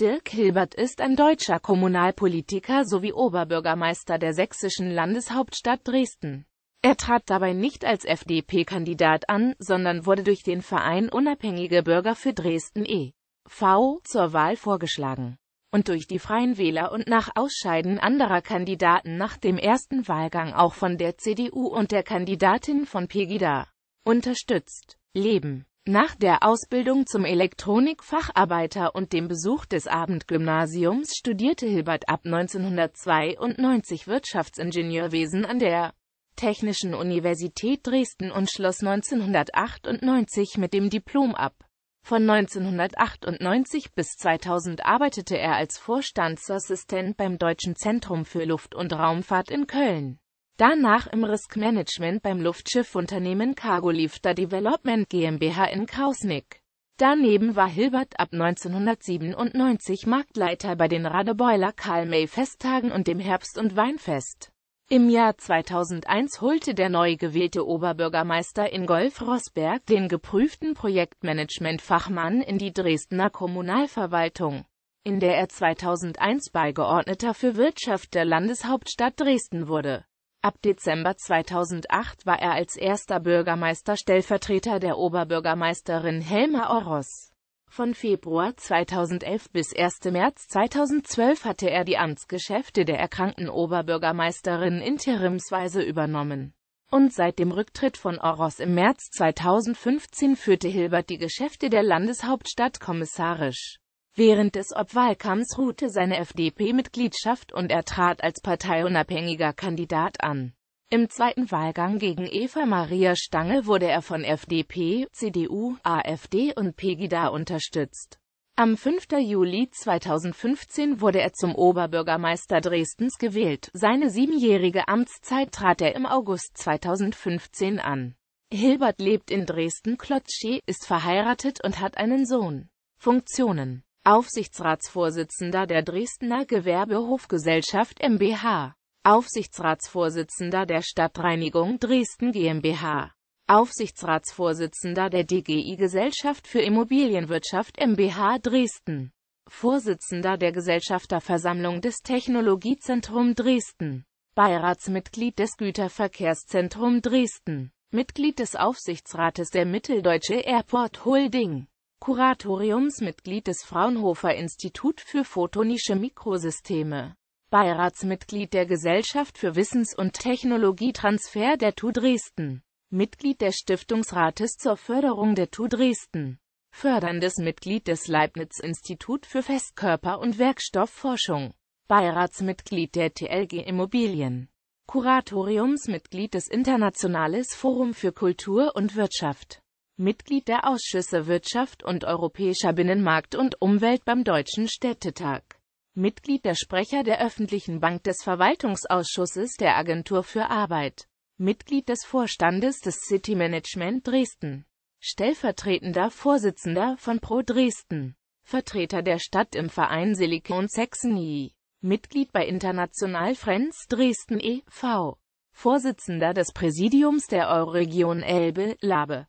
Dirk Hilbert ist ein deutscher Kommunalpolitiker sowie Oberbürgermeister der sächsischen Landeshauptstadt Dresden. Er trat dabei nicht als FDP-Kandidat an, sondern wurde durch den Verein Unabhängige Bürger für Dresden e.V. zur Wahl vorgeschlagen und durch die Freien Wähler und nach Ausscheiden anderer Kandidaten nach dem ersten Wahlgang auch von der CDU und der Kandidatin von Pegida unterstützt. Leben nach der Ausbildung zum Elektronikfacharbeiter und dem Besuch des Abendgymnasiums studierte Hilbert ab 1992 Wirtschaftsingenieurwesen an der Technischen Universität Dresden und schloss 1998 mit dem Diplom ab. Von 1998 bis 2000 arbeitete er als Vorstandsassistent beim Deutschen Zentrum für Luft- und Raumfahrt in Köln danach im Riskmanagement beim Luftschiffunternehmen Cargolifter Development GmbH in Kausnik. Daneben war Hilbert ab 1997 Marktleiter bei den Radebeuler Karl-May-Festtagen und dem Herbst- und Weinfest. Im Jahr 2001 holte der neu gewählte Oberbürgermeister Ingolf Rosberg den geprüften Projektmanagement-Fachmann in die Dresdner Kommunalverwaltung, in der er 2001 Beigeordneter für Wirtschaft der Landeshauptstadt Dresden wurde. Ab Dezember 2008 war er als erster Bürgermeister Stellvertreter der Oberbürgermeisterin Helma Oros. Von Februar 2011 bis 1. März 2012 hatte er die Amtsgeschäfte der erkrankten Oberbürgermeisterin interimsweise übernommen. Und seit dem Rücktritt von Oros im März 2015 führte Hilbert die Geschäfte der Landeshauptstadt kommissarisch. Während des Obwahlkampfs ruhte seine FDP-Mitgliedschaft und er trat als parteiunabhängiger Kandidat an. Im zweiten Wahlgang gegen Eva Maria Stange wurde er von FDP, CDU, AfD und Pegida unterstützt. Am 5. Juli 2015 wurde er zum Oberbürgermeister Dresdens gewählt. Seine siebenjährige Amtszeit trat er im August 2015 an. Hilbert lebt in Dresden-Klotzsche, ist verheiratet und hat einen Sohn. Funktionen Aufsichtsratsvorsitzender der Dresdner Gewerbehofgesellschaft mbH, Aufsichtsratsvorsitzender der Stadtreinigung Dresden GmbH, Aufsichtsratsvorsitzender der DGI Gesellschaft für Immobilienwirtschaft mbH Dresden, Vorsitzender der Gesellschafterversammlung des Technologiezentrum Dresden, Beiratsmitglied des Güterverkehrszentrum Dresden, Mitglied des Aufsichtsrates der Mitteldeutsche Airport Holding. Kuratoriumsmitglied des Fraunhofer Institut für Photonische Mikrosysteme, Beiratsmitglied der Gesellschaft für Wissens- und Technologietransfer der TU Dresden, Mitglied des Stiftungsrates zur Förderung der TU Dresden, förderndes Mitglied des Leibniz-Institut für Festkörper- und Werkstoffforschung, Beiratsmitglied der TLG Immobilien, Kuratoriumsmitglied des Internationales Forum für Kultur und Wirtschaft. Mitglied der Ausschüsse Wirtschaft und Europäischer Binnenmarkt und Umwelt beim Deutschen Städtetag. Mitglied der Sprecher der Öffentlichen Bank des Verwaltungsausschusses der Agentur für Arbeit. Mitglied des Vorstandes des City Management Dresden. Stellvertretender Vorsitzender von Pro Dresden. Vertreter der Stadt im Verein Silicon Saxony. Mitglied bei International Friends Dresden e.V. Vorsitzender des Präsidiums der Euroregion Elbe, Labe.